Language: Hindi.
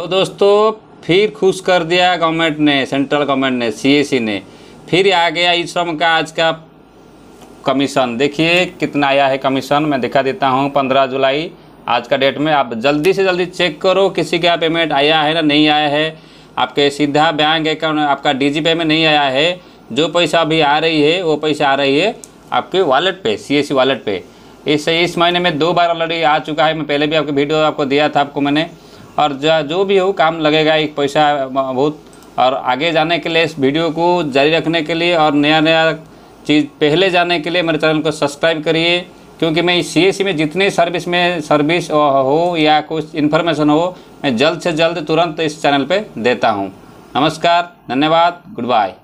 तो दोस्तों फिर खुश कर दिया गवर्नमेंट ने सेंट्रल गवर्नमेंट ने सीएसी ने फिर आ गया इस श्रम का आज का कमीशन देखिए कितना आया है कमीशन मैं दिखा देता हूँ पंद्रह जुलाई आज का डेट में आप जल्दी से जल्दी चेक करो किसी का पेमेंट आया है ना नहीं आया है आपके सीधा बैंक अकाउंट आपका डी पे में नहीं आया है जो पैसा अभी आ रही है वो पैसा आ रही है आपके वॉलेट पे सीएससी वॉलेट पे इस इस महीने में दो बार ऑलरेडी आ चुका है मैं पहले भी आपके वीडियो आपको दिया था आपको मैंने और जो भी हो काम लगेगा एक पैसा बहुत और आगे जाने के लिए इस वीडियो को जारी रखने के लिए और नया नया चीज़ पहले जाने के लिए मेरे चैनल को सब्सक्राइब करिए क्योंकि मैं सी में जितने सर्विस में सर्विस हो या कुछ इन्फॉर्मेशन हो मैं जल्द से जल्द तुरंत इस चैनल पे देता हूँ नमस्कार धन्यवाद गुड बाय